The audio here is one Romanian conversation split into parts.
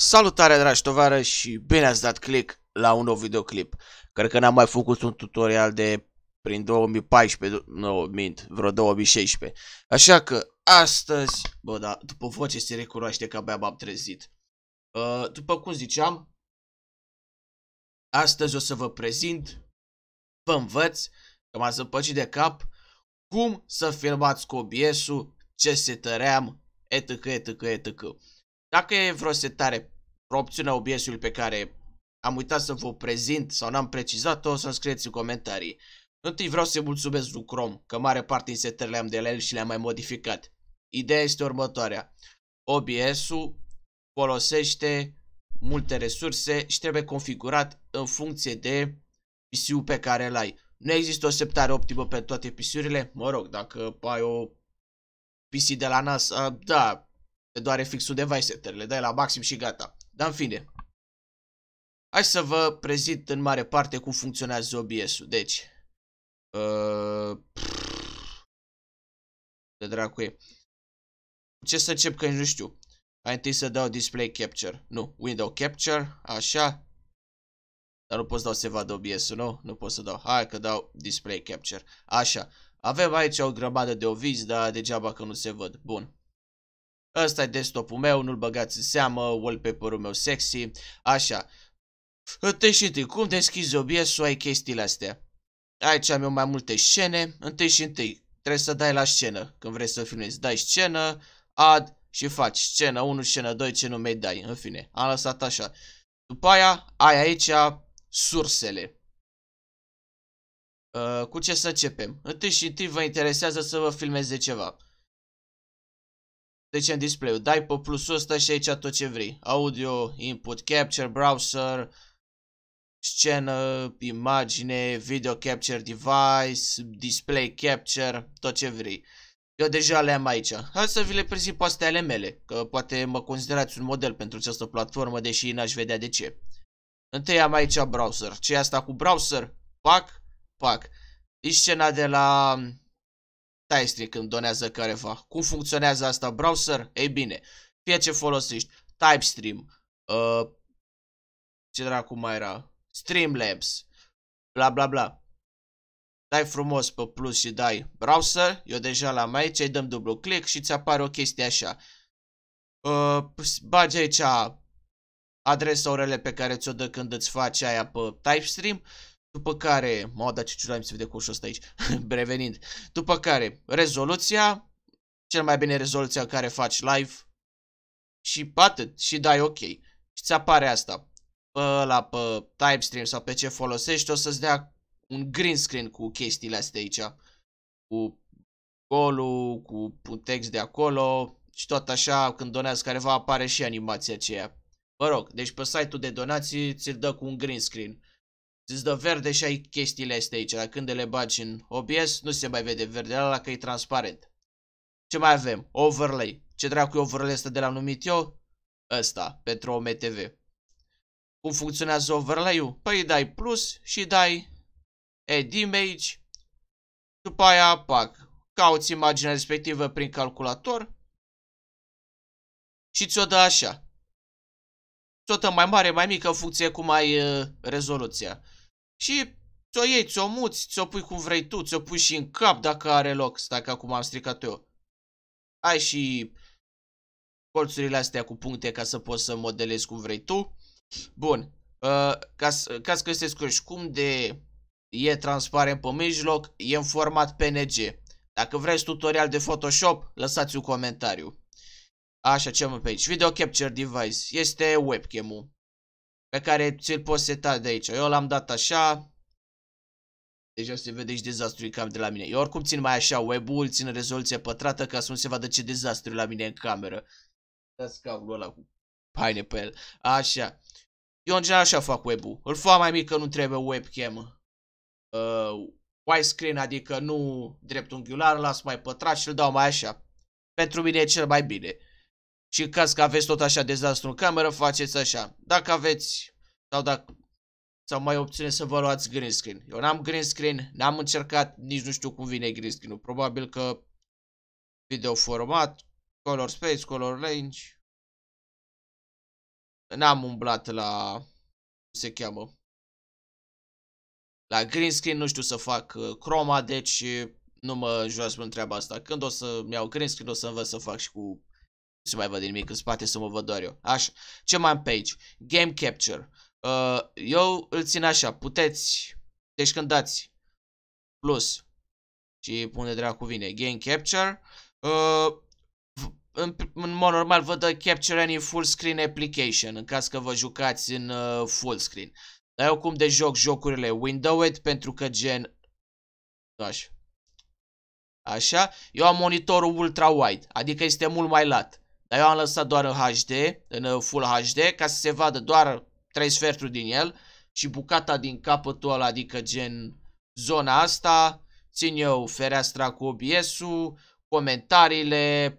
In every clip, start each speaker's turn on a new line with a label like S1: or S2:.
S1: Salutare dragi tovară și bine ați dat click la un nou videoclip. Cred că n-am mai făcut un tutorial de prin 2014, nu mint, vreo 2016. Așa că astăzi, bă, da, după voce se recunoaște că abia m-am trezit. Uh, după cum ziceam, astăzi o să vă prezint, vă învăț, că m-ați împăcit de cap, cum să filmați cu OBS-ul, ce setăream, etc, etc, etc. Dacă e vreo setare opțiunea OBS-ului pe care am uitat să vă prezint sau n-am precizat-o, o să-mi scrieți în comentarii. Întâi vreau să-i mulțumesc lui Chrome, că mare parte din setările am de la el și le-am mai modificat. Ideea este următoarea. OBS-ul folosește multe resurse și trebuie configurat în funcție de PC-ul pe care îl ai. Nu există o septare optimă pe toate PC-urile, mă rog, dacă ai o PC de la NASA, da, te doare fixul de setări, le dai la maxim și gata. Dar în fine. Hai să vă prezint în mare parte cum funcționează OBS-ul. Deci, uh, de dracu e. Ce să încep că nu știu. Mai întâi să dau display capture. Nu, window capture, așa. Dar nu pot să dau se vadă OBS-ul, nu? Nu pot să dau. Hai că dau display capture. Așa. Avem aici o grămadă de ovizi, dar degeaba că nu se văd. Bun. Ăsta e desktop-ul meu, nu-l băgați în seamă, wallpaper-ul meu sexy, așa. Întâi și întâi, cum deschizi OBS-ul, ai chestiile astea. Aici am eu mai multe scene, întâi și întâi, trebuie să dai la scenă. Când vrei să filmezi, dai scenă, ad și faci scenă 1, scenă 2, ce nu mai dai, în fine, am lăsat așa. După aia, ai aici sursele. Uh, cu ce să începem? Întâi și întâi vă interesează să vă filmeze ceva. Deci în display-ul dai pe plusul ăsta și aici tot ce vrei. Audio, input, capture, browser, scenă, imagine, video capture device, display capture, tot ce vrei. Eu deja le am aici. Hai să vi le prezint pe ale mele, că poate mă considerați un model pentru această platformă, deși n-aș vedea de ce. Întâi am aici browser. ce asta cu browser? Pac, pac. E scena de la tai string când donează careva. Cum funcționează asta browser? Ei bine, fie ce folosești, TypeStream, uh, ce dracu mai era, Streamlabs, bla bla bla. Dai frumos pe plus și dai browser, eu deja l-am aici, îi dăm dublu click și ți apare o chestie așa. Uh, păi, bagi aici adresa orele pe care ți-o dă când îți faci aia pe TypeStream după care, mă, dar ce ciudat mi se vede cu ăsta aici, revenind. După care, rezoluția, cel mai bine rezoluția în care faci live și atât, și dai ok. Și ți apare asta, pe la pe type stream sau pe ce folosești, o să-ți dea un green screen cu chestiile astea aici. Cu golul, cu un text de acolo și tot așa, când donează careva apare și animația aceea. Vă rog, deci pe site-ul de donații ți-l dă cu un green screen. Îți dă verde și ai chestiile astea aici. La când le bagi în OBS, nu se mai vede verde, la că e transparent. Ce mai avem? Overlay. Ce dracu e overlay ăsta de la numit eu? Ăsta, pentru OMTV. Cum funcționează overlay-ul? Păi dai plus și dai add image. După aia, pac, cauți imaginea respectivă prin calculator și ți-o dă așa. ți mai mare, mai mică, în funcție cum ai uh, rezoluția și ți-o iei, ți-o muți, ți-o pui cum vrei tu, ți-o pui și în cap dacă are loc. Stai că acum am stricat eu. Ai și colțurile astea cu puncte ca să poți să modelezi cum vrei tu. Bun, uh, ca, ca să găsesc scurs, cum de e transparent pe mijloc, e în format PNG. Dacă vreți tutorial de Photoshop, lăsați un comentariu. Așa, ce am pe aici? Video Capture Device. Este webcam-ul pe care ți-l poți seta de aici. Eu l-am dat așa. Deja deci se vede și dezastrul cam de la mine. Eu oricum țin mai așa web-ul, țin rezoluție pătrată ca să nu se vadă ce dezastru la mine în cameră. Da scaunul ăla cu haine pe el. Așa. Eu în general așa fac web-ul. Îl fac mai mic că nu trebuie webcam. Uh, widescreen, adică nu dreptunghiular, las mai pătrat și îl dau mai așa. Pentru mine e cel mai bine. Și în caz că aveți tot așa dezastru în cameră, faceți așa. Dacă aveți, sau dacă sau mai obține să vă luați green screen. Eu n-am green screen, n-am încercat, nici nu știu cum vine green screen-ul. Probabil că video format, color space, color range. N-am umblat la, cum se cheamă, la green screen, nu știu să fac uh, chroma, deci nu mă jos în treaba asta. Când o să-mi iau green screen, o să învăț să fac și cu se mai văd nimic în spate să mă văd doar eu. Așa. Ce mai am pe aici? Game Capture. Uh, eu îl țin așa. Puteți. Deci când dați. Plus. Și unde dracu vine. Game Capture. Uh, în, în mod normal vă dă Capture Any Full Screen Application. În caz că vă jucați în uh, full screen. Dar eu cum de joc jocurile Windowed pentru că gen... Așa. Așa, eu am monitorul ultra wide, adică este mult mai lat. Dar eu am lăsat doar în HD, în uh, Full HD, ca să se vadă doar 3 sferturi din el și bucata din capătul ăla, adică gen zona asta, țin eu fereastra cu OBS-ul, comentariile,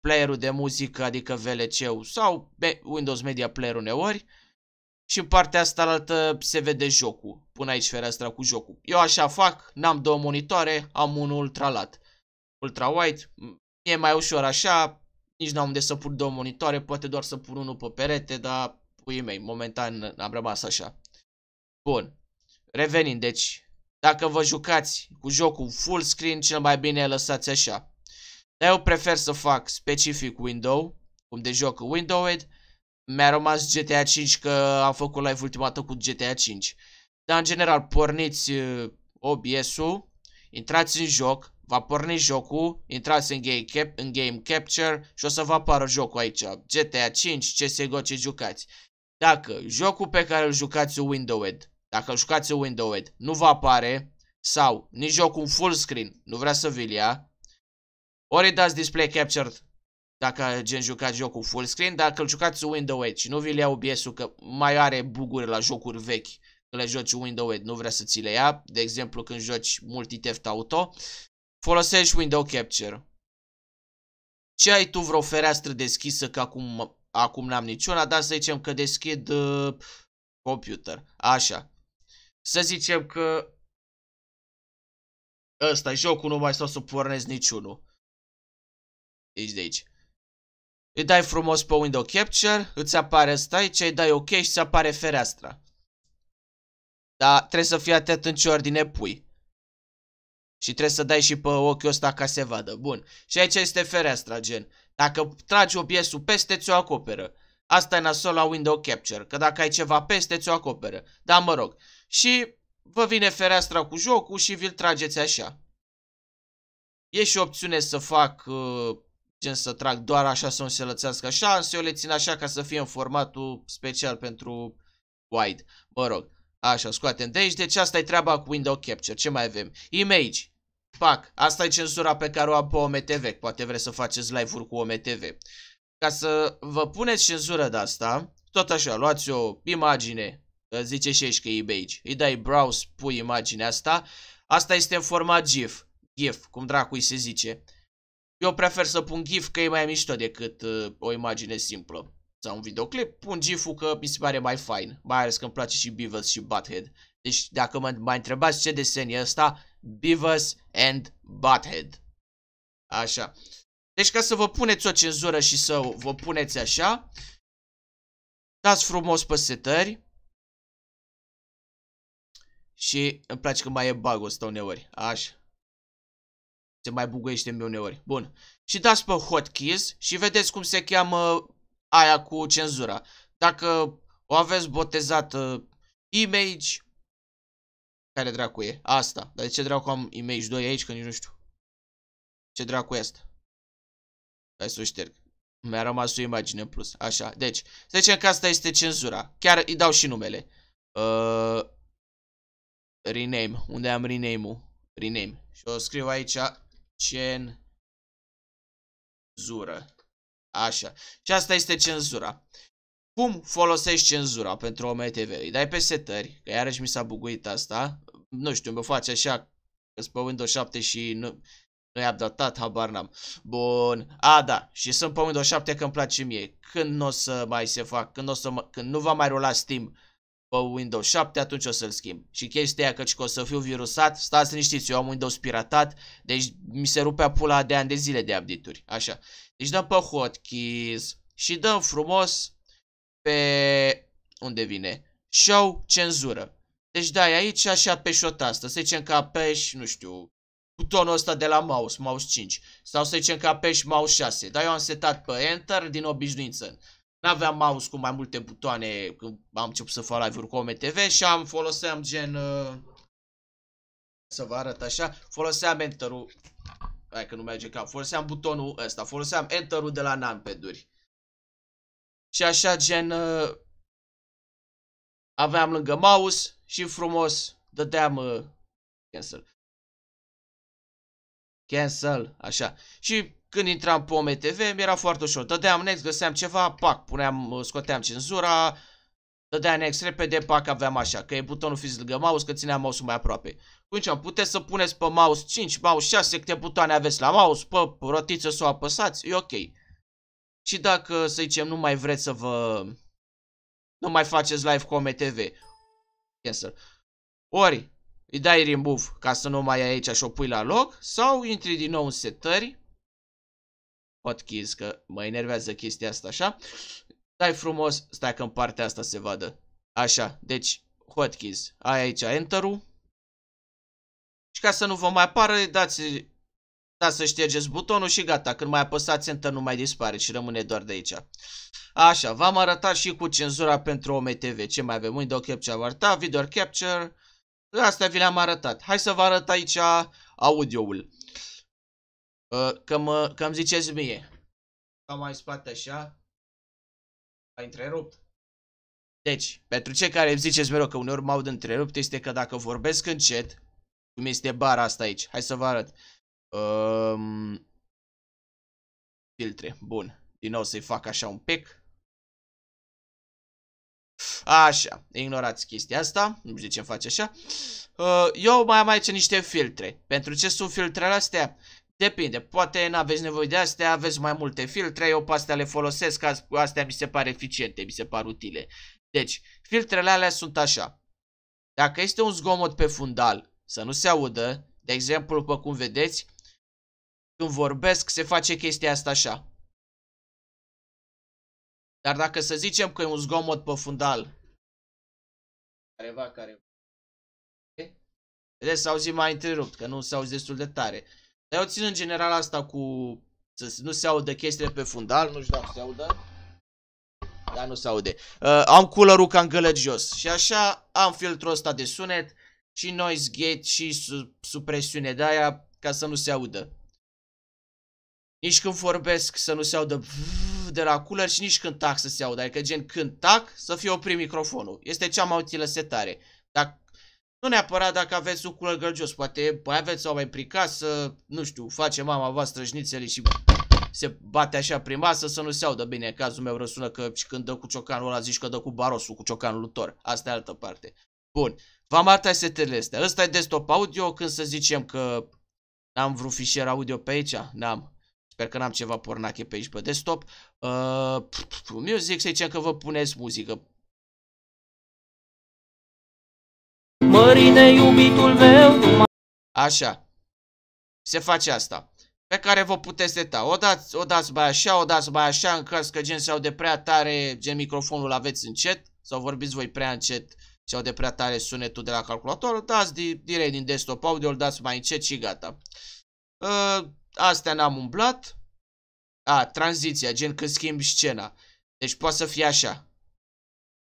S1: playerul de muzică, adică VLC-ul sau Windows Media Player uneori și în partea asta altă se vede jocul. Pun aici fereastra cu jocul. Eu așa fac, n-am două monitoare, am unul ultralat. Ultra wide, e mai ușor așa, nici n-am unde să pun două monitoare, poate doar să pun unul pe perete, dar puii mei, momentan am rămas așa. Bun, revenind, deci, dacă vă jucați cu jocul full screen, cel mai bine lăsați așa. Dar eu prefer să fac specific window, cum de joc Windowed. Mi-a rămas GTA 5 că am făcut live ultima dată cu GTA 5. Dar în general, porniți uh, OBS-ul, intrați în joc, va porni jocul, intrați în game, cap, în game Capture și o să vă apară jocul aici, GTA 5, CSGO ce jucați. Dacă jocul pe care îl jucați Windowed, dacă îl jucați Windowed, nu vă apare sau nici jocul full screen nu vrea să vi ia, ori dați display captured dacă gen jucați jocul full screen, dacă îl jucați Windows și nu vi ia OBS-ul că mai are buguri la jocuri vechi, când le joci Windows, nu vrea să ți le ia, de exemplu când joci Multi Theft Auto, Folosești window capture. Ce ai tu vreo fereastră deschisă, că acum, acum n-am niciuna, dar să zicem că deschid uh, computer. Așa. Să zicem că ăsta jocul, nu mai stau să pornesc niciunul. Deci de aici. Îi dai frumos pe window capture, îți apare ăsta aici, îi dai ok și îți apare fereastra. Dar trebuie să fii atent în ce ordine pui. Și trebuie să dai și pe ochiul ăsta ca se vadă. Bun. Și aici este fereastra, gen. Dacă tragi OBS-ul peste, ți-o acoperă. Asta e nasol la Window Capture, că dacă ai ceva peste, ți-o acoperă. Da, mă rog. Și vă vine fereastra cu jocul și vi-l trageți așa. E și opțiune să fac, uh, gen să trag doar așa să nu se lățească așa, însă eu le țin așa ca să fie în formatul special pentru wide. Mă rog. Așa, scoatem de aici. Deci asta e treaba cu window capture. Ce mai avem? Image. Pac, asta e cenzura pe care o am pe OMTV. Poate vreți să faceți live-uri cu OMTV. Ca să vă puneți cenzură de asta, tot așa, luați o imagine, zice și aici că e image, îi dai browse, pui imaginea asta, asta este în format GIF, GIF, cum dracu se zice. Eu prefer să pun GIF că e mai mișto decât uh, o imagine simplă sau un videoclip, pun gif că mi se pare mai fain, mai ales că îmi place și Beavis și Butthead. Deci dacă mă mai întrebați ce desen e ăsta, Beavis and Butthead. Așa. Deci ca să vă puneți o cenzură și să vă puneți așa, dați frumos pe setări. Și îmi place că mai e bug ăsta uneori. Așa. Se mai bugăiește mi uneori. Bun. Și dați pe hotkeys și vedeți cum se cheamă aia cu cenzura. Dacă o aveți botezată image, care dracu e? Asta. Dar de ce dracu am image 2 aici, că nici nu știu. Ce dracu e asta? Hai să o șterg. Mi-a rămas o imagine în plus. Așa. Deci, să zicem că asta este cenzura. Chiar îi dau și numele. Uh, rename. Unde am rename-ul? Rename. Și o scriu aici cenzura. Așa. Și asta este cenzura. Cum folosești cenzura pentru o OMTV? Îi dai pe setări, că iarăși mi s-a buguit asta. Nu știu, mă face așa, că pe Windows 7 și nu, nu i-am datat, habar n-am. Bun. A, da. Și sunt pe Windows 7 că îmi place mie. Când nu o să mai se fac, când, o să mă, când nu va mai rula Steam pe Windows 7, atunci o să-l schimb. Și chestia aia căci că o să fiu virusat, stați liniștiți, eu am Windows piratat, deci mi se rupea pula de ani de zile de update-uri. Așa. Deci dăm pe hotkeys și dăm frumos pe... unde vine? Show cenzură. Deci dai aici și apeși o tastă. Să zicem că apeși, nu știu, butonul ăsta de la mouse, mouse 5. Sau să zicem că apeși mouse 6. Dar eu am setat pe Enter din obișnuință. N-aveam mouse cu mai multe butoane când am început să fac live-uri cu OMTV și am foloseam gen... Uh, să vă arăt așa, foloseam Enter-ul, hai că nu merge cap, foloseam butonul ăsta, foloseam Enter-ul de la numpad-uri. Și așa gen, uh, aveam lângă mouse și frumos dădeam uh, cancel. Cancel, așa. Și când intram pe OME TV, mi-era foarte ușor. Dădeam next, găseam ceva, pac, puneam, scoteam cenzura, dădeam next repede, pac, aveam așa, că e butonul fizic lângă mouse, că țineam mouse-ul mai aproape. Atunci, puteți să puneți pe mouse 5, mouse 6, câte butoane aveți la mouse, pe rotiță să o apăsați, e ok. Și dacă, să zicem, nu mai vreți să vă... Nu mai faceți live cu OME TV. Cancel. Ori, îi dai remove ca să nu mai ai aici și o pui la loc sau intri din nou în setări hotkeys, că mă enervează chestia asta așa. Stai frumos, stai că în partea asta se vadă. Așa, deci hotkeys. Ai aici Enter-ul. Și ca să nu vă mai apară, dați, dați să ștergeți butonul și gata. Când mai apăsați Enter nu mai dispare și rămâne doar de aici. Așa, v-am arătat și cu cenzura pentru OMTV. Ce mai avem? Window Capture am arătat, Video Capture. Astea vi le-am arătat. Hai să vă arăt aici audio-ul. Ă, că, mă, că îmi ziceți mie. Cam mai spate așa. A întrerupt. Deci, pentru cei care îmi ziceți mereu că uneori m au întrerupt, este că dacă vorbesc încet, cum este bara asta aici, hai să vă arăt. Um, filtre, bun. Din nou să-i fac așa un pic. Așa, ignorați chestia asta, nu știu de ce face așa. Ă, eu mai am aici niște filtre. Pentru ce sunt filtrele astea? Depinde, poate n-aveți nevoie de astea, aveți mai multe filtre, eu pe astea le folosesc, astea mi se pare eficiente, mi se par utile. Deci, filtrele alea sunt așa. Dacă este un zgomot pe fundal, să nu se audă, de exemplu, după cum vedeți, când vorbesc se face chestia asta așa. Dar dacă să zicem că e un zgomot pe fundal, careva, careva, vedeți, s-auzi mai întrerupt, că nu s auzi destul de tare. Eu țin în general asta cu să nu se audă chestiile pe fundal, nu știu dacă se audă. Dar nu se aude. Uh, am ca cam jos. și așa am filtrul ăsta de sunet și noise gate și su supresiune de aia ca să nu se audă. Nici când vorbesc să nu se audă de la cooler și nici când tac să se audă, adică gen când tac să fie oprit microfonul. Este cea mai utilă setare. Dacă nu neapărat dacă aveți sucul gălgios, poate mai păi aveți sau mai pricați să, nu știu, face mama voastră jnițele și se bate așa prin masă să nu se audă bine. În cazul meu răsună că și când dă cu ciocanul ăla zici că dă cu barosul, cu ciocanul lui Asta e altă parte. Bun. V-am arătat setele astea. Ăsta e desktop audio când să zicem că n-am vreun fișier audio pe aici. N-am. Sper că n-am ceva pornache pe aici pe desktop. Uh, music, să zicem că vă puneți muzică. Mărine iubitul meu Așa Se face asta Pe care vă puteți seta O dați, o dați mai așa, o dați mai așa În caz că gen se de prea tare Gen microfonul aveți încet Sau vorbiți voi prea încet Se de prea tare sunetul de la calculator, O dați direct din desktop audio, O dați mai încet și gata. Ă, astea n-am umblat. A, tranziția, gen când schimbi scena. Deci poate să fie așa.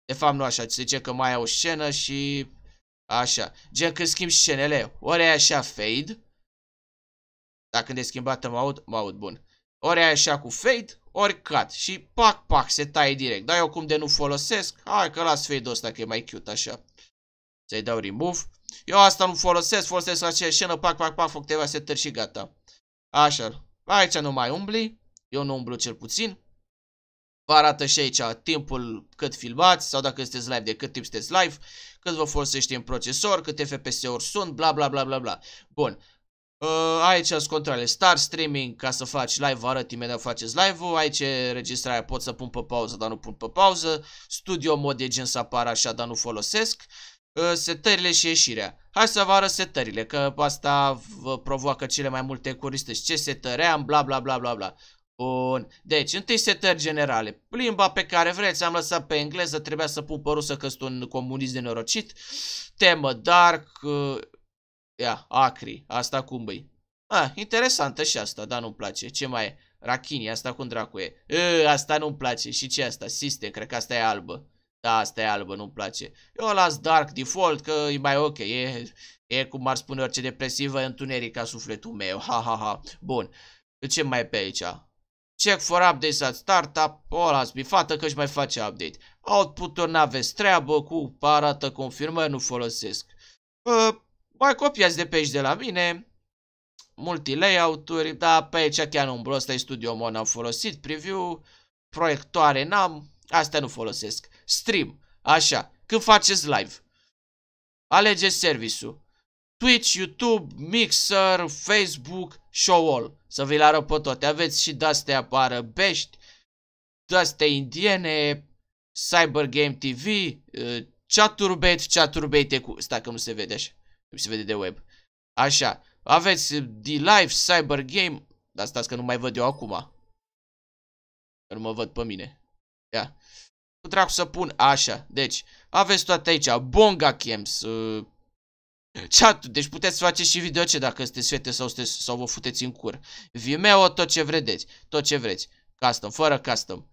S1: De fapt nu așa, se zice că mai ai o scenă și Așa. Gen când schimb scenele, ori ai așa fade. Dacă e schimbată mă aud, mă aud bun. Ori ai așa cu fade, ori cut. Și pac, pac, se taie direct. Dar eu cum de nu folosesc, hai că las fade-ul ăsta că e mai cute așa. Să-i dau remove. Eu asta nu folosesc, folosesc aceeași scenă, pac, pac, pac, fac câteva setări și gata. Așa. Aici nu mai umbli. Eu nu umblu cel puțin. Vă arată și aici timpul cât filmați sau dacă sunteți live, de cât timp sunteți live, cât vă folosește în procesor, cât FPS-uri sunt, bla bla bla bla bla. Bun. Uh, aici sunt controle star streaming, ca să faci live, vă arăt imediat faceți live-ul, aici registrarea pot să pun pe pauză, dar nu pun pe pauză, studio mod de gen să apară așa, dar nu folosesc, uh, setările și ieșirea. Hai să vă arăt setările, că asta vă provoacă cele mai multe curistăți, ce setări am, bla bla bla bla bla. Bun. Deci, întâi setări generale. Limba pe care vreți, am lăsat pe engleză, trebuia să pun pe rusă că sunt un comunist nenorocit. Temă dark, uh, ia, acri, asta cum băi. Ah, interesantă și asta, dar nu-mi place. Ce mai e? Rachini, asta cum dracu e? E, asta nu-mi place. Și ce asta? Siste, cred că asta e albă. Da, asta e albă, nu-mi place. Eu las Dark Default, că e mai ok, e, e cum ar spune orice depresivă, întuneric ca sufletul meu, ha, ha, ha. Bun, ce mai e pe aici? Check for updates at startup, o las bifată că își mai face update. output ul n-aveți treabă cu, arată confirmări, nu folosesc. Uh, mai copiați de pe aici de la mine, layout uri dar pe aici chiar nu umblu, ăsta e Studio Mon, am folosit preview, proiectoare n-am, astea nu folosesc. Stream, așa, când faceți live, alegeți serviciul. Twitch, YouTube, Mixer, Facebook, Showall. Să vi le arăt pe toate. Aveți și de-astea arăbești, de-astea indiene, Cyber Game TV, uh, Chaturbate, Chaturbate cu... Stai că nu se vede așa. Nu se vede de web. Așa. Aveți D-Live, uh, Cyber Game... Dar stați că nu mai văd eu acum. Nu mă văd pe mine. Ia. Cu dracu să pun așa. Deci, aveți toate aici. Bonga Camps, uh, Chat, deci puteți să faceți și video ce dacă sunteți fete sau, sunteți, sau vă futeți în cur. Vimeo, tot ce vreți, tot ce vreți. Custom, fără custom.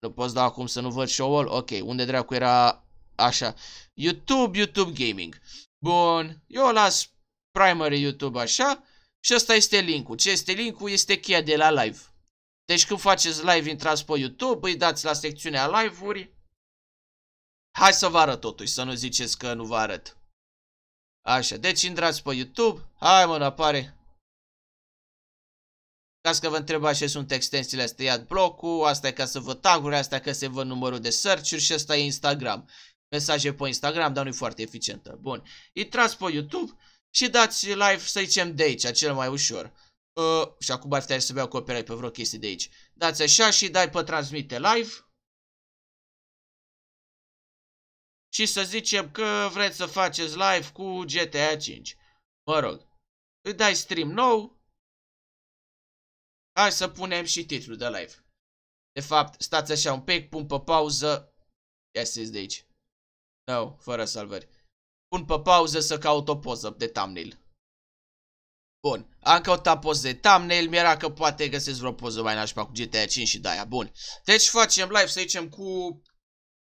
S1: Nu poți da acum să nu văd show ul Ok, unde dracu era așa? YouTube, YouTube Gaming. Bun, eu las primary YouTube așa și ăsta este linkul. Ce este linkul? Este cheia de la live. Deci când faceți live, intrați pe YouTube, îi dați la secțiunea live-uri Hai să vă arăt totuși, să nu ziceți că nu vă arăt. Așa, deci intrați pe YouTube. Hai mă, apare. Ca să vă întrebați ce sunt extensiile astea, iat blocul, asta e ca să vă taguri, asta e ca să vă numărul de search-uri și asta e Instagram. Mesaje pe Instagram, dar nu e foarte eficientă. Bun, intrați pe YouTube și dați live, să zicem, de aici, cel mai ușor. Uh, și acum ar fi să beau copyright pe vreo chestie de aici. Dați așa și dai pe transmite live. și să zicem că vreți să faceți live cu GTA 5. Mă rog, îi dai stream nou. Hai să punem și titlul de live. De fapt, stați așa un pic, pun pe pauză. Ia să de aici. No, fără salvări. Pun pe pauză să caut o poză de thumbnail. Bun, am căutat poză de thumbnail, mi-era că poate găsesc vreo poză mai nașpa cu GTA 5 și de-aia, bun. Deci facem live, să zicem, cu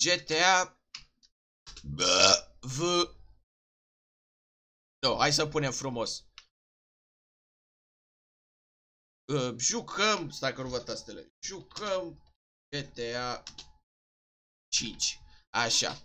S1: GTA Bă, v... No, hai să punem frumos. Uh, jucăm, stai că nu văd tastele, jucăm GTA 5. Așa.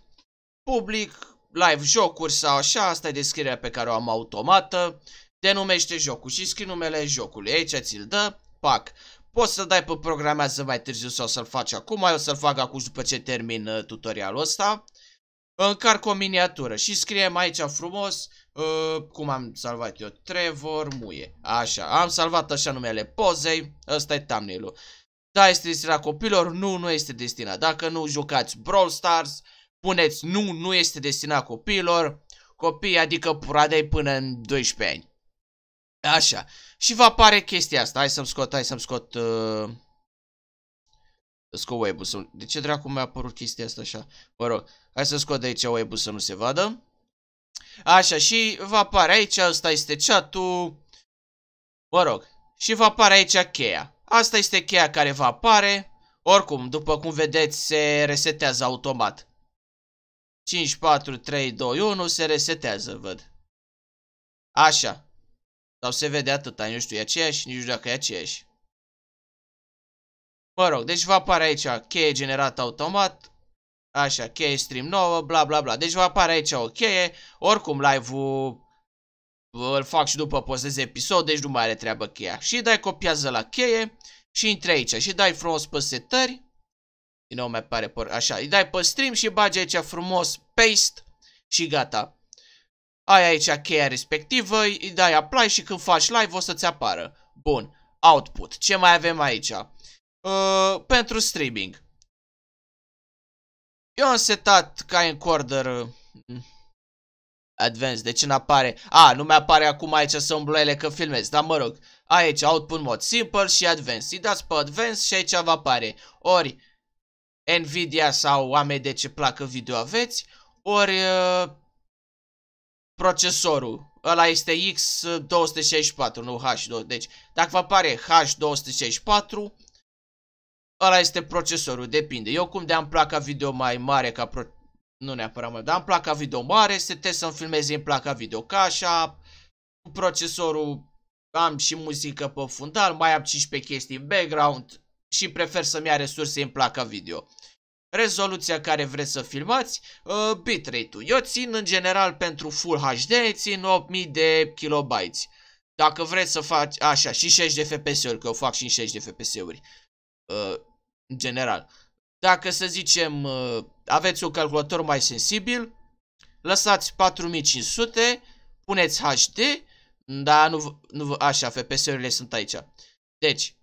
S1: Public, live jocuri sau așa, asta e descrierea pe care o am automată. Denumește jocul și scrie numele jocului. Aici ți-l dă, pac. Poți să dai pe programează mai târziu sau să-l faci acum, eu să-l fac acum după ce termin uh, tutorialul ăsta. Încarc o miniatură și scriem aici frumos uh, cum am salvat eu, Trevor Muie. Așa, am salvat așa numele pozei, ăsta e thumbnail-ul. Da, este destinat copilor? Nu, nu este destinat. Dacă nu jucați Brawl Stars, puneți nu, nu este destinat copiilor. Copii, adică puradei până în 12 ani. Așa. Și va apare chestia asta. Hai să-mi scot, hai să-mi scot... Uh... Scot web-ul. De ce dracu mi-a apărut chestia asta așa? Mă rog. Hai să scot de aici web să nu se vadă. Așa, și va apare aici, asta este chat-ul, mă rog, și va apare aici cheia. Asta este cheia care va apare, oricum, după cum vedeți, se resetează automat. 5, 4, 3, 2, 1, se resetează, văd. Așa. Sau se vede atâta, nu știu, e aceeași, nici nu știu dacă e aceeași. Mă rog, deci va apare aici cheie generată automat, Așa, cheie stream nouă, bla bla bla. Deci va apare aici o cheie. Oricum live-ul uh, îl fac și după postez episod, deci nu mai are treabă cheia. Și dai copiază la cheie și intre aici. Și dai frumos pe setări. Din nou mai pare por Așa, îi dai pe stream și bagi aici frumos paste și gata. Ai aici cheia respectivă, îi dai apply și când faci live o să-ți apară. Bun, output. Ce mai avem aici? Uh, pentru streaming. Eu am setat ca encorder uh, Advanced, deci nu apare A, nu mi-apare acum aici sombrurile că filmez Dar mă rog, aici output mod simple și advanced Îi dați pe advanced și aici vă apare Ori Nvidia sau AMD ce placă video aveți Ori uh, Procesorul Ăla este X264, nu H2 Deci dacă vă apare H264 Ăla este procesorul, depinde. Eu cum de-am placa video mai mare ca pro... Nu neapărat mai, dar am placa video mare, te să-mi filmezi în placa video. Ca așa, cu procesorul am și muzică pe fundal, mai am 15 chestii în background și prefer să-mi ia resurse în placa video. Rezoluția care vreți să filmați, uh, bitrate-ul. Eu țin în general pentru Full HD, țin 8000 de kilobytes. Dacă vreți să faci, așa, și 60 de FPS-uri, că eu fac și 60 de FPS-uri. Uh, în general. Dacă să zicem uh, aveți un calculator mai sensibil, lăsați 4500, puneți HD, da, nu, nu așa, FPS-urile sunt aici. Deci,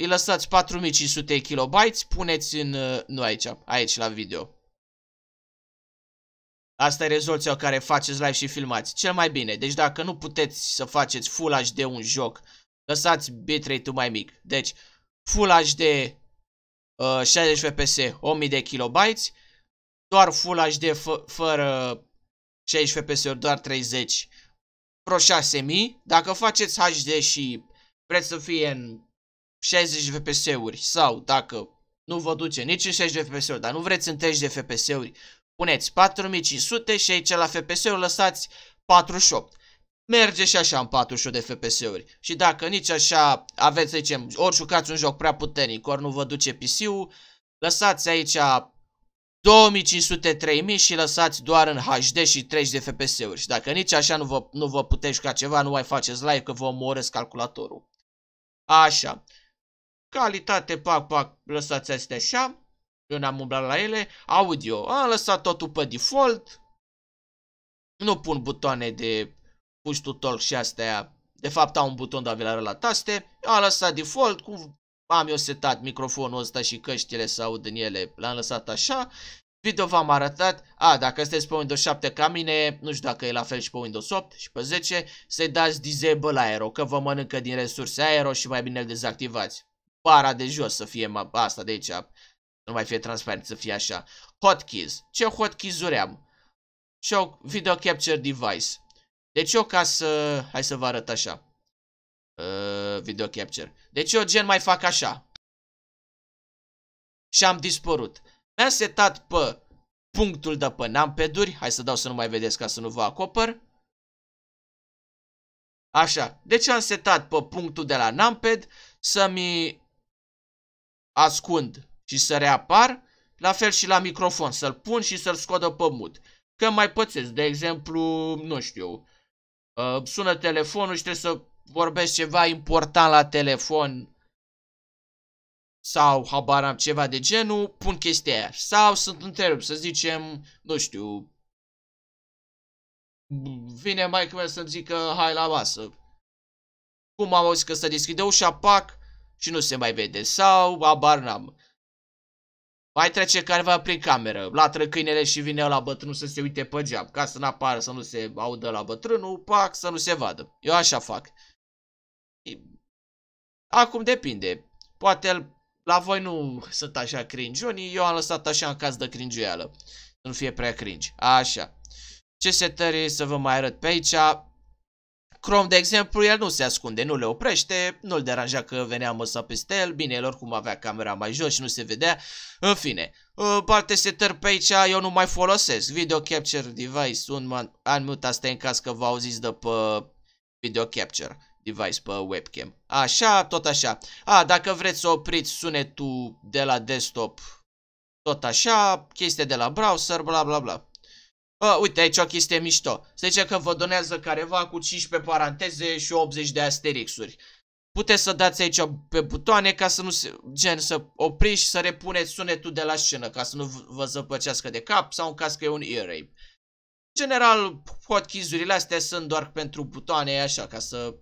S1: îi lăsați 4500 KB, puneți în, uh, nu aici, aici la video. Asta e rezoluția care faceți live și filmați. Cel mai bine. Deci dacă nu puteți să faceți Full HD un joc, lăsați bitrate-ul mai mic. Deci, Full HD uh, 60 fps, 1000 de kilobytes, doar Full HD fără 60 fps doar 30, pro 6000. Dacă faceți HD și vreți să fie în 60 fps-uri sau dacă nu vă duce nici în 60 fps-uri, dar nu vreți în 30 de fps-uri, puneți 4500 și aici la fps-uri lăsați 48 merge și așa în 41 de FPS-uri. Și dacă nici așa aveți, să zicem, ori jucați un joc prea puternic, ori nu vă duce PC-ul, lăsați aici 2500-3000 și lăsați doar în HD și 30 de FPS-uri. Și dacă nici așa nu vă, nu vă puteți juca ceva, nu mai faceți live că vă omorăți calculatorul. Așa. Calitate, pac, pac, lăsați astea așa. Eu n-am umblat la ele. Audio, am lăsat totul pe default. Nu pun butoane de push to talk și astea, de fapt au un buton de avelare la taste, eu am lăsat default, cu am eu setat microfonul ăsta și căștile să aud în ele, l-am lăsat așa, video v-am arătat, a, dacă sunteți pe Windows 7 ca mine, nu știu dacă e la fel și pe Windows 8 și pe 10, să-i dați disable aero, că vă mănâncă din resurse aero și mai bine îl dezactivați. Para de jos să fie asta de aici, nu mai fie transparent, să fie așa. Hotkeys, ce hotkeys-uri am? Și video capture device. Deci eu ca să... Hai să vă arăt așa. Uh, video capture. Deci eu gen mai fac așa. Și am dispărut. Mi-am setat pe punctul de pe nampeduri. Hai să dau să nu mai vedeți ca să nu vă acopăr. Așa. Deci am setat pe punctul de la numpad să-mi ascund și să reapar. La fel și la microfon. Să-l pun și să-l scot de pe mut. Că mai pățesc. De exemplu, nu știu, Uh, sună telefonul și trebuie să vorbesc ceva important la telefon sau habar am ceva de genul, pun chestia aia. Sau sunt întrerupt, să zicem, nu știu, vine mai meu să-mi zică hai la masă. Cum am auzit că se deschide ușa, pac, și nu se mai vede. Sau, abar n-am. Mai trece careva prin cameră, latră câinele și vine la bătrânul să se uite pe geam, ca să nu apară, să nu se audă la bătrânul, pac, să nu se vadă. Eu așa fac. Acum depinde. Poate la voi nu sunt așa cringiuni, eu am lăsat așa în caz de cringiuială. Să nu fie prea cringe. Așa. Ce setări să vă mai arăt pe aici? Chrome, de exemplu, el nu se ascunde, nu le oprește, nu-l deranja că venea măsa peste el, bine, el oricum avea camera mai jos și nu se vedea. În fine, ă, parte setări pe aici eu nu mai folosesc. Video Capture Device, un unmute, asta în caz că vă auziți de pe Video Capture device pe webcam. Așa, tot așa. A, dacă vreți să opriți sunetul de la desktop, tot așa, chestia de la browser, bla bla bla. A, uite, aici o chestie mișto. Să zice că vă donează careva cu 15 paranteze și 80 de asterixuri. Puteți să dați aici pe butoane ca să nu se... Gen, să opriți și să repuneți sunetul de la scenă ca să nu vă zăpăcească de cap sau în caz că e un ear rape. General, hotkeys-urile astea sunt doar pentru butoane, așa, ca să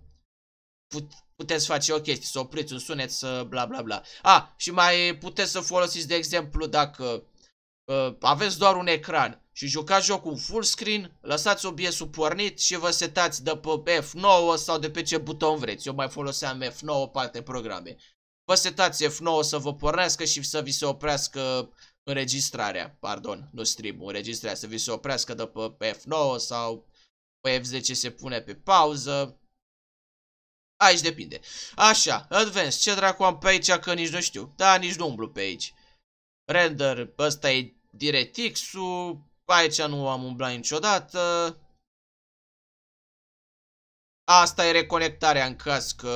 S1: put puteți face o chestie, să opriți un sunet, să bla bla bla. A, și mai puteți să folosiți, de exemplu, dacă uh, aveți doar un ecran și jucați jocul full screen, lăsați OBS-ul pornit și vă setați de pe F9 sau de pe ce buton vreți. Eu mai foloseam F9 pe alte programe. Vă setați F9 să vă pornească și să vi se oprească înregistrarea, pardon, nu stream, înregistrarea, să vi se oprească de pe F9 sau pe F10 se pune pe pauză. Aici depinde. Așa, advance ce dracu am pe aici că nici nu știu. Da, nici nu umblu pe aici. Render, ăsta e DirectX-ul, pe aici nu am umblat niciodată. Asta e reconectarea în caz că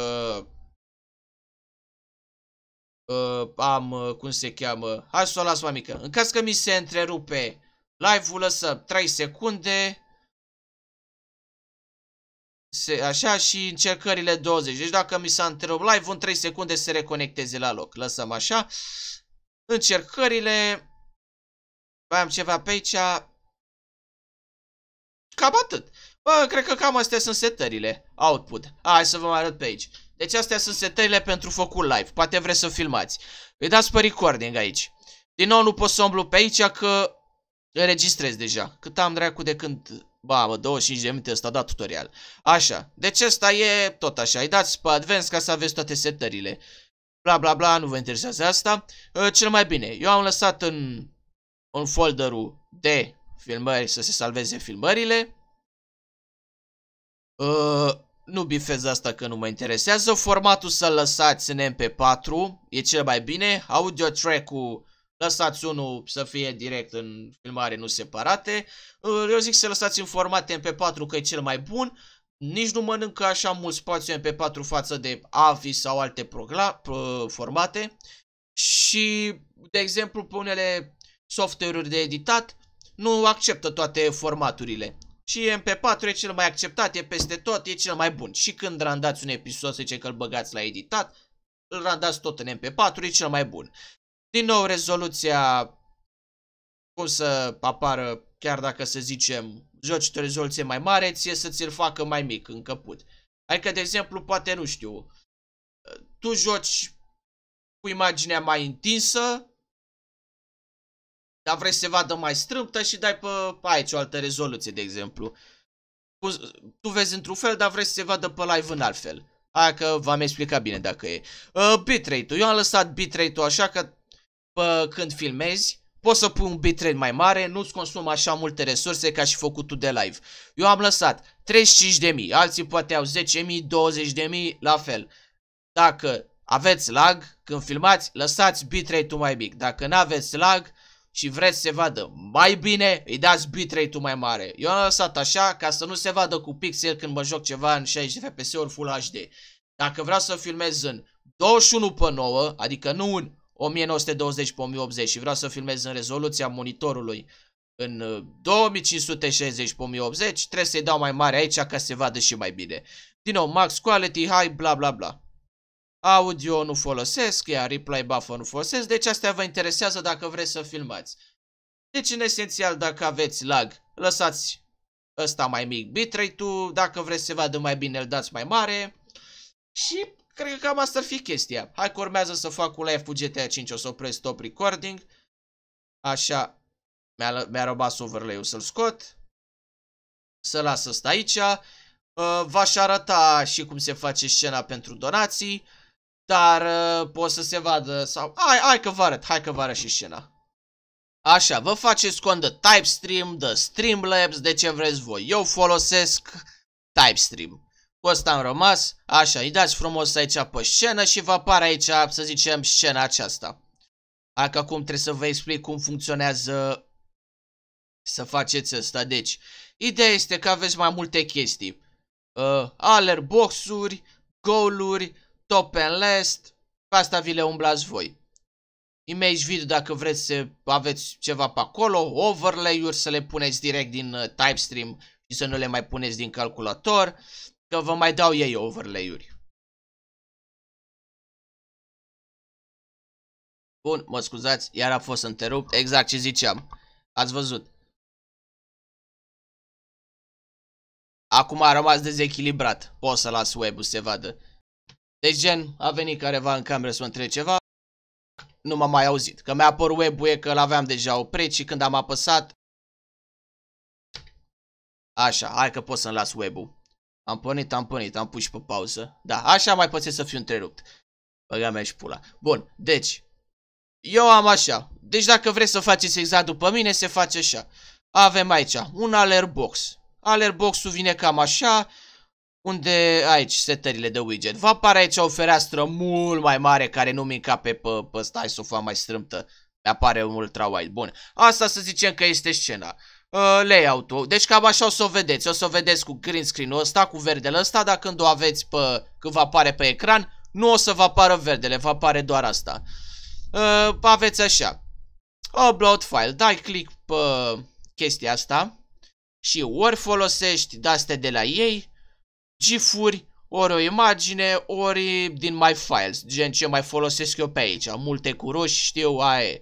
S1: uh, am, uh, cum se cheamă, hai să o las mamică. mică. În caz că mi se întrerupe live-ul, lăsă 3 secunde. Se, așa și încercările 20. Deci dacă mi s-a întrerupt live-ul, în 3 secunde se reconecteze la loc. Lăsăm așa. Încercările mai am ceva pe aici. Cam atât. Bă, cred că cam astea sunt setările. Output. Hai să vă mai arăt pe aici. Deci astea sunt setările pentru focul live. Poate vreți să filmați. Îi dați pe recording aici. Din nou nu pot să umblu pe aici că înregistrez deja. Cât am dracu de când... Ba, bă, 25 de minute ăsta a dat tutorial. Așa. Deci ăsta e tot așa. Îi dați pe advance ca să aveți toate setările. Bla, bla, bla, nu vă interesează asta. Cel mai bine. Eu am lăsat în în folderul de filmări să se salveze filmările. Uh, nu bifez asta că nu mă interesează. Formatul să-l lăsați în MP4, e cel mai bine. Audio track-ul lăsați unul să fie direct în filmare, nu separate. Uh, eu zic să lăsați în format MP4 că e cel mai bun. Nici nu mănâncă așa mult spațiu MP4 față de AVI sau alte uh, formate. Și, de exemplu, pe unele software-uri de editat nu acceptă toate formaturile. Și MP4 e cel mai acceptat, e peste tot, e cel mai bun. Și când randați un episod, să zice că îl băgați la editat, îl randați tot în MP4, e cel mai bun. Din nou, rezoluția cum să apară, chiar dacă să zicem, joci de rezoluție mai mare, ție să ți-l facă mai mic în căput. Adică, de exemplu, poate, nu știu, tu joci cu imaginea mai întinsă, dar vrei să se vadă mai strâmtă și dai pe aici o altă rezoluție, de exemplu. Tu vezi într-un fel, dar vrei să se vadă pe live în fel. Aia că v-am explicat bine dacă e. Uh, bitrate-ul. Eu am lăsat bitrate-ul așa că pă, când filmezi, poți să pui un bitrate mai mare, nu-ți consumă așa multe resurse ca și făcut tu de live. Eu am lăsat 35.000, alții poate au 10.000, 20.000, la fel. Dacă aveți lag când filmați, lăsați bitrate-ul mai mic. Dacă nu aveți lag, și vreți să se vadă mai bine, îi dați bitrate-ul mai mare. Eu am lăsat așa ca să nu se vadă cu pixel când mă joc ceva în 60 fps ori Full HD. Dacă vreau să filmez în 21 pe 9, adică nu în 1920 pe 1080 și vreau să filmez în rezoluția monitorului în 2560 pe 1080, trebuie să-i dau mai mare aici ca să se vadă și mai bine. Din nou, max quality, high, bla bla bla. Audio nu folosesc, iar replay buffer nu folosesc, deci astea vă interesează dacă vreți să filmați. Deci în esențial dacă aveți lag, lăsați ăsta mai mic bitrate-ul, dacă vreți să vadă mai bine îl dați mai mare și cred că cam asta ar fi chestia. Hai că urmează să fac un live cu GTA 5, o să opresc stop recording, așa mi-a mi robat overlay-ul să-l scot, să las asta aici, uh, v-aș arăta și cum se face scena pentru donații, dar uh, pot să se vadă sau... Hai, hai că vă arăt, hai că vă arăt și scena. Așa, vă faceți cont de TypeStream, de Streamlabs, de ce vreți voi. Eu folosesc TypeStream. Cu ăsta am rămas. Așa, îi dați frumos aici pe scenă și vă apare aici, să zicem, scena aceasta. Hai că acum trebuie să vă explic cum funcționează să faceți asta. Deci, ideea este că aveți mai multe chestii. Uh, alerboxuri, goaluri, and last, pe asta vi le umblați voi. Image video dacă vreți să aveți ceva pe acolo, overlay-uri să le puneți direct din uh, TypeStream și să nu le mai puneți din calculator, că vă mai dau ei overlay-uri. Bun, mă scuzați, iar a fost întrerupt, exact ce ziceam. Ați văzut. Acum a rămas dezechilibrat. Pot să las web-ul să se vadă. Deci gen, a venit careva în cameră să mă întrebe ceva, nu m-am mai auzit. Că mi-a apărut web-ul că l-aveam deja oprit și când am apăsat... Așa, hai că pot să-mi las web-ul. Am pornit, am pornit, am pus și pe pauză. Da, așa mai poți să fiu întrerupt. Băga mea și pula. Bun, deci... Eu am așa. Deci dacă vreți să faceți exact după mine, se face așa. Avem aici un alert box. Alert box-ul vine cam așa. Unde, aici, setările de widget. Vă apare aici o fereastră mult mai mare care nu-mi încape pe, pe ăsta. Hai să o fac mai strâmtă. Mi apare un ultra-wide. Bun. Asta să zicem că este scena. Uh, layout-ul. Deci cam așa o să o vedeți. O să o vedeți cu green screen-ul ăsta, cu verdele ăsta, dar când o aveți pe, când vă apare pe ecran, nu o să vă apară verdele, vă apare doar asta. Uh, aveți așa. Upload file. Dai click pe chestia asta și ori folosești de-astea de la ei, GIF-uri, ori o imagine, ori din My Files, gen ce mai folosesc eu pe aici. Multe cu roșii, știu, aia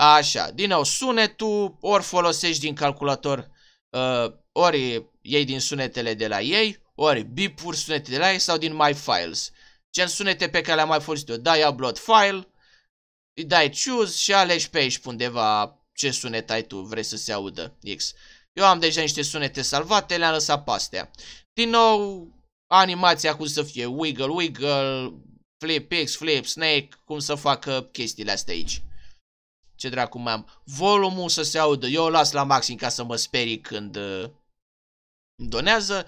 S1: Așa, din nou sunetul, ori folosești din calculator, uh, ori iei din sunetele de la ei, ori bipuri sunete de la ei sau din My Files. Gen sunete pe care le-am mai folosit eu. Dai upload file, îi dai choose și alegi pe aici undeva ce sunet ai tu, vrei să se audă X. Eu am deja niște sunete salvate, le-am lăsat pe astea. Din nou, animația cum să fie wiggle, wiggle, flip X, flip snake, cum să facă chestiile astea aici. Ce dracu mai am. Volumul să se audă, eu o las la maxim ca să mă sperii când uh, donează.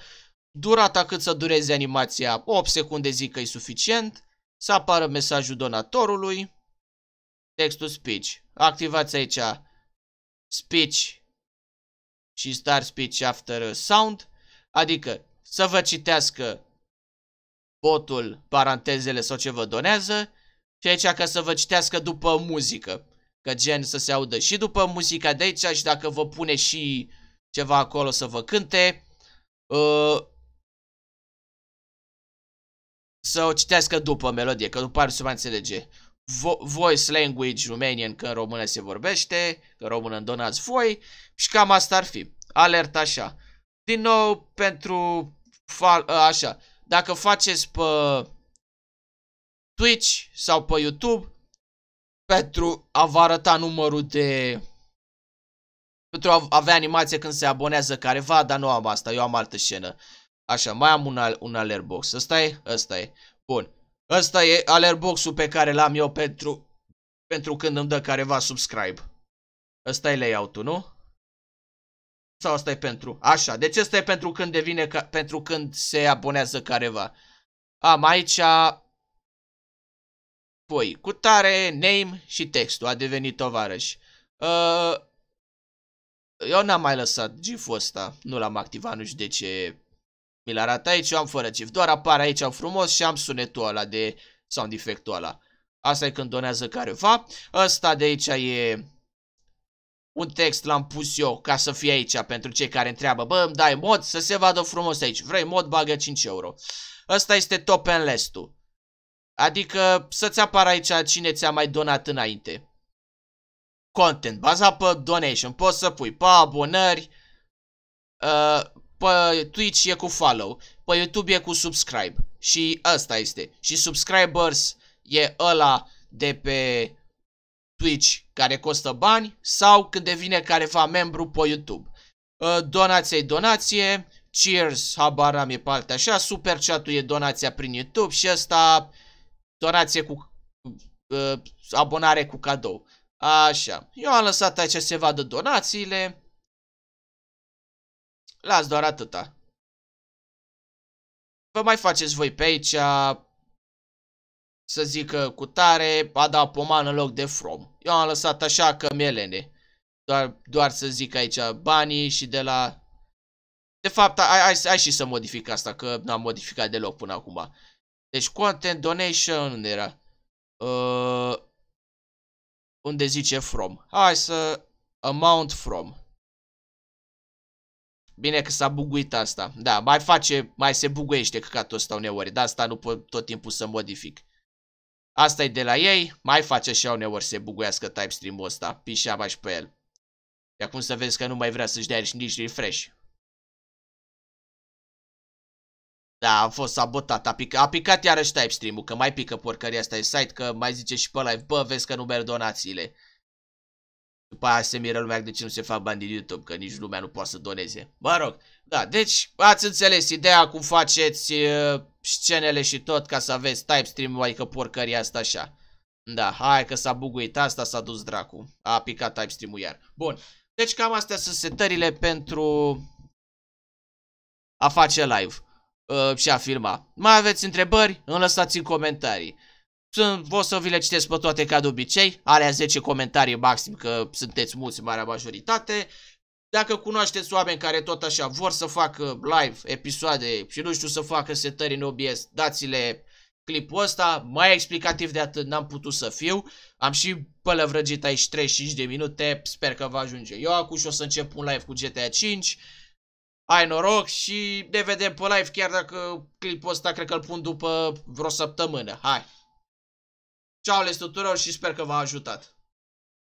S1: Durata cât să dureze animația, 8 secunde zic că e suficient. Să apară mesajul donatorului. Text to speech. Activați aici speech și start speech after sound. Adică să vă citească botul, parantezele sau ce vă donează și aici ca să vă citească după muzică. Că gen să se audă și după muzica de aici și dacă vă pune și ceva acolo să vă cânte, uh, să o citească după melodie, că după pare să mai înțelege. Vo voice language Romanian, că în română se vorbește, că în română donați voi și cam asta ar fi. Alerta așa. Din nou, pentru fal, ă, așa, dacă faceți pe Twitch sau pe YouTube, pentru a vă arăta numărul de... Pentru a avea animație când se abonează careva, dar nu am asta, eu am altă scenă. Așa, mai am un, al, un alerbox. Ăsta e? Ăsta e. Bun. Ăsta e alerboxul pe care l-am eu pentru, pentru când îmi dă careva subscribe. Ăsta e layout-ul, nu? Sau asta e pentru? Așa, deci asta e pentru când devine, ca, pentru când se abonează careva. Am aici... Poi, cutare, name și textul, a devenit tovarăș. Uh, ă, eu n-am mai lăsat gif ăsta, nu l-am activat, nu știu de ce mi l arată aici, eu am fără gif. Doar apare aici frumos și am sunetul ăla de sound effect-ul ăla. Asta e când donează careva. Ăsta de aici e un text l-am pus eu ca să fie aici pentru cei care întreabă, bă, îmi dai mod să se vadă frumos aici, vrei mod, bagă 5 euro. Ăsta este top and last-ul. Adică să-ți apară aici cine ți-a mai donat înainte. Content, baza pe donation, poți să pui pe abonări, uh, pe Twitch e cu follow, pe YouTube e cu subscribe și ăsta este. Și subscribers e ăla de pe Twitch care costă bani sau când devine careva membru pe YouTube. Uh, donația e donație, Cheers, habar am e parte așa, Super chat e donația prin YouTube și asta donație cu uh, abonare cu cadou. Așa, eu am lăsat aici se vadă donațiile. Las doar atâta. Vă mai faceți voi pe aici să zică cu tare, a dat pomană în loc de from. Eu am lăsat așa că melene. Doar, doar să zic aici banii și de la... De fapt, ai, ai, ai și să modific asta, că n-am modificat deloc până acum. Deci, content donation, unde era? Uh, unde zice from. Hai să... Amount from. Bine că s-a buguit asta. Da, mai face, mai se buguiește căcatul ăsta uneori. dar asta nu pot tot timpul să modific asta e de la ei, mai face și eu uneori se buguiască type stream-ul ăsta, pișeaba și pe el. Și acum să vezi că nu mai vrea să-și dea nici refresh. Da, a fost sabotat, a, pic a picat iarăși type stream-ul, că mai pică porcăria asta e site, că mai zice și pe live, bă, vezi că nu merg donațiile. După aia se miră lumea de ce nu se fac bani din YouTube, că nici lumea nu poate să doneze. Mă rog, da, deci ați înțeles ideea cum faceți uh, scenele și tot ca să aveți type stream adică porcăria asta așa. Da, hai că s-a buguit asta, s-a dus dracu. A picat type stream-ul iar. Bun, deci cam astea sunt setările pentru a face live uh, și a filma. Mai aveți întrebări? Îmi lăsați în comentarii. O să vi le citesc pe toate ca de obicei, alea 10 comentarii maxim că sunteți mulți, marea majoritate. Dacă cunoașteți oameni care tot așa vor să facă live episoade și nu știu să facă setări în OBS, dați-le clipul ăsta, mai explicativ de atât n-am putut să fiu, am și pălăvrăgit aici 35 de minute, sper că va ajunge eu acum și o să încep un live cu GTA 5, ai noroc și ne vedem pe live chiar dacă clipul ăsta cred că îl pun după vreo săptămână, hai! Ciao les tuturor și sper că v-a ajutat!